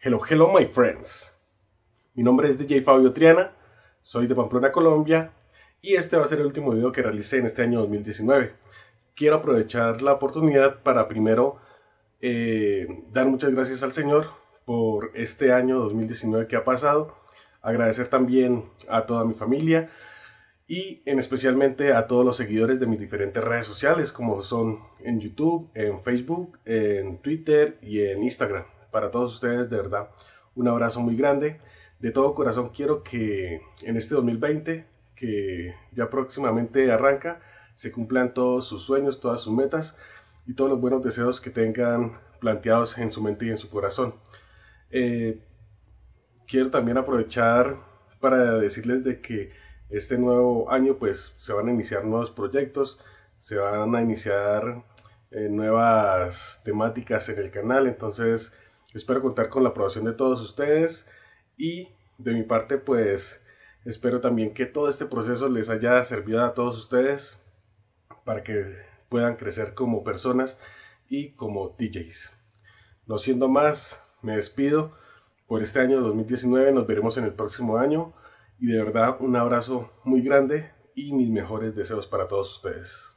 Hello, hello, my friends. Mi nombre es DJ Fabio Triana, soy de Pamplona, Colombia, y este va a ser el último video que realicé en este año 2019. Quiero aprovechar la oportunidad para primero eh, dar muchas gracias al Señor por este año 2019 que ha pasado. Agradecer también a toda mi familia, y en especialmente a todos los seguidores de mis diferentes redes sociales como son en YouTube, en Facebook, en Twitter y en Instagram. Para todos ustedes de verdad un abrazo muy grande. De todo corazón quiero que en este 2020 que ya próximamente arranca se cumplan todos sus sueños, todas sus metas y todos los buenos deseos que tengan planteados en su mente y en su corazón. Eh, quiero también aprovechar para decirles de que este nuevo año pues se van a iniciar nuevos proyectos, se van a iniciar eh, nuevas temáticas en el canal, entonces espero contar con la aprobación de todos ustedes y de mi parte pues espero también que todo este proceso les haya servido a todos ustedes para que puedan crecer como personas y como DJs. No siendo más, me despido por este año 2019, nos veremos en el próximo año. Y de verdad un abrazo muy grande y mis mejores deseos para todos ustedes.